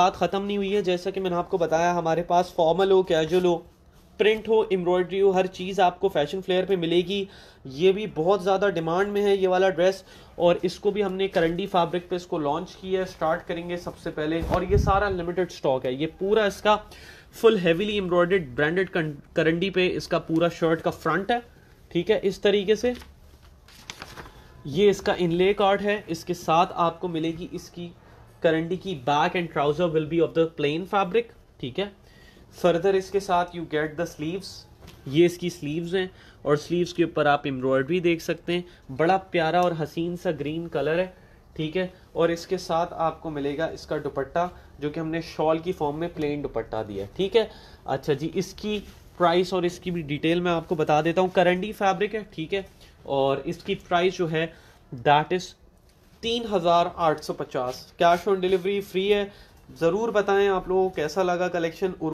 बात ख़त्म नहीं हुई है जैसा कि मैंने आपको बताया हमारे पास फॉर्मल हो कैजुअल हो प्रिंट हो एम्ब्रॉयडरी हो हर चीज़ आपको फैशन फ्लेयर पे मिलेगी ये भी बहुत ज़्यादा डिमांड में है ये वाला ड्रेस और इसको भी हमने करंडी फैब्रिक पे इसको लॉन्च किया है स्टार्ट करेंगे सबसे पहले और ये सारा लिमिटेड स्टॉक है ये पूरा इसका फुल हैवीली एम्ब्रॉयडेड ब्रांडेड करंडी पे इसका पूरा शर्ट का फ्रंट है ठीक है इस तरीके से ये इसका इनले कार्ड है इसके साथ आपको मिलेगी इसकी करंडी की back and trouser will be of the plain fabric ठीक है फर्दर इसके साथ यू गेट द स्लीव्स ये इसकी स्लीव्स हैं और स्लीव्स के ऊपर आप एम्ब्रॉयडरी देख सकते हैं बड़ा प्यारा और हसीन सा ग्रीन कलर है ठीक है और इसके साथ आपको मिलेगा इसका दुपट्टा जो कि हमने शॉल की फॉर्म में प्लेन दुपट्टा दिया है ठीक है अच्छा जी इसकी प्राइस और इसकी भी डिटेल मैं आपको बता देता हूँ करंडी फैब्रिक है ठीक है और इसकी प्राइस जो है दैट इज़ तीन हज़ार आठ सौ पचास कैश ऑन डिलीवरी फ्री है ज़रूर बताएं आप लोगों को कैसा लगा कलेक्शन